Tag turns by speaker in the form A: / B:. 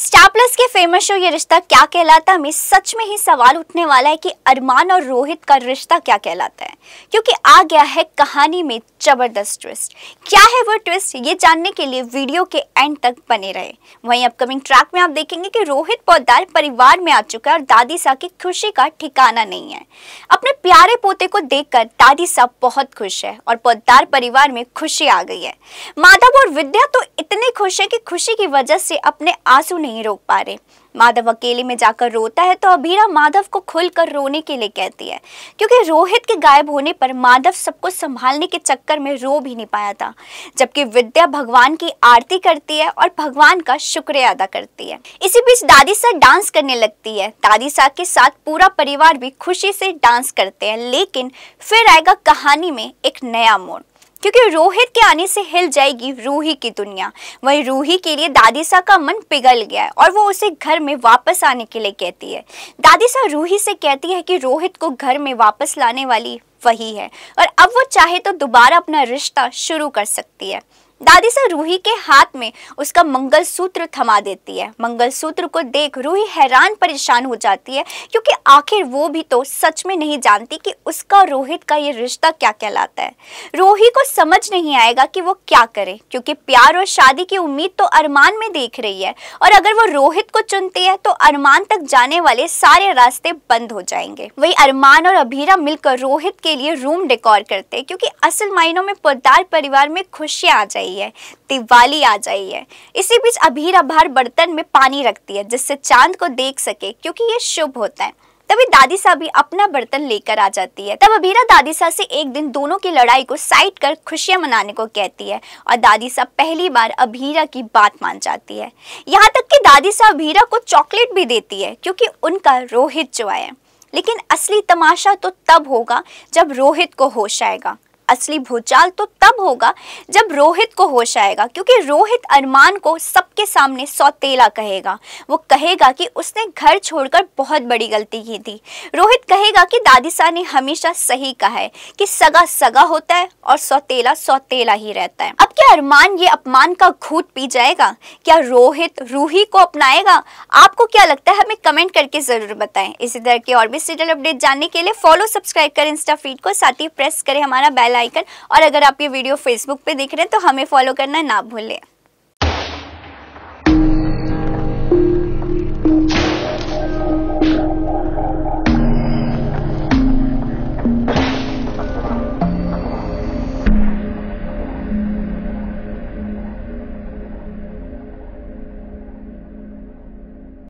A: star Plus के famous show Yeh Rishta क्या कहलाता है में सच में ही सवाल उठने वाला है कि अरमान और रोहित का रिश्ता क्या कहलाता है क्योंकि आ गया है कहानी में जबरदस्त ट्विस्ट क्या है वो ट्विस्ट ये जानने के लिए वीडियो के एंड तक बने रहे वहीं अपकमिंग ट्रैक में आप देखेंगे कि रोहित पौदार परिवार में आ चुका है और दादी सा की खुशी का ठिकाना नहीं है अपने प्यारे पोते को देख दादी सा बहुत खुश है और पौदार परिवार में खुशी आ गई है माधव और विद्या तो इतने खुश है कि खुशी की वजह से अपने आंसू नहीं रोक पा रहे माधव अकेले में जाकर रोता है तो अबीरा माधव को खुलकर रोने के लिए कहती है क्योंकि रोहित के गायब होने पर माधव सबको संभालने के चक्कर में रो भी नहीं पाया था जबकि विद्या भगवान की आरती करती है और भगवान का शुक्रिया अदा करती है इसी बीच दादी सा डांस करने लगती है दादी सा के साथ पूरा परिवार भी खुशी से डांस करते हैं लेकिन फिर आएगा कहानी में एक नया मोड़ क्योंकि रोहित के आने से हिल जाएगी रूही की दुनिया वही रूही के लिए दादीसा का मन पिघल गया है और वो उसे घर में वापस आने के लिए कहती है दादीसा रूही से कहती है कि रोहित को घर में वापस लाने वाली वही है और अब वो चाहे तो दोबारा अपना रिश्ता शुरू कर सकती है दादी से रूही के हाथ में उसका मंगलसूत्र थमा देती है मंगलसूत्र को देख रूही हैरान परेशान हो जाती है क्योंकि आखिर वो भी तो सच में नहीं जानती कि उसका रोहित का ये रिश्ता क्या कहलाता है रूही को समझ नहीं आएगा कि वो क्या करे क्योंकि प्यार और शादी की उम्मीद तो अरमान में देख रही है और अगर वो रोहित को चुनती है तो अरमान तक जाने वाले सारे रास्ते बंद हो जाएंगे वही अरमान और अभीरा मिलकर रोहित के लिए रूम डेकोर करते क्योंकि असल मायनों में पोदार परिवार में खुशियाँ आ जाएगी जाइए दिवाली आ जाइए इसी बीच अभीर अभार बर्तन में पानी रखती है जिससे चांद को देख सके क्योंकि ये शुभ होता है तभी दादी सा भी अपना बर्तन लेकर आ जाती है तब अभीरा दादी सा से एक दिन दोनों की लड़ाई को साइड कर खुशियां मनाने को कहती है और दादी सा पहली बार अभीरा की बात मान जाती है यहाँ तक कि दादी सा अभीरा को चॉकलेट भी देती है क्योंकि उनका रोहित जो है लेकिन असली तमाशा तो तब होगा जब रोहित को होश आएगा असली भूचाल तो तब होगा जब रोहित को होश आएगा क्योंकि रोहित अरमान को सबके सामने सौतेला कहेगा वो कहेगा कि उसने घर छोड़कर बहुत बड़ी गलती की थी रोहित कहेगा कि दादी सा ने हमेशा सही कहा है कि सगा सगा होता है और सौतेला सौतेला ही रहता है अब क्या अरमान ये अपमान का घूट पी जाएगा क्या रोहित रूही को अपनाएगा आपको क्या लगता है हमें कमेंट करके जरूर बताएं इसी तरह के और भी सीरियल अपडेट जानने के लिए फॉलो सब्सक्राइब करें इंस्टा फीड को साथ ही प्रेस करें हमारा बैल आइकन और अगर आप ये वीडियो फेसबुक पे देख रहे हैं तो हमें फॉलो करना ना भूलें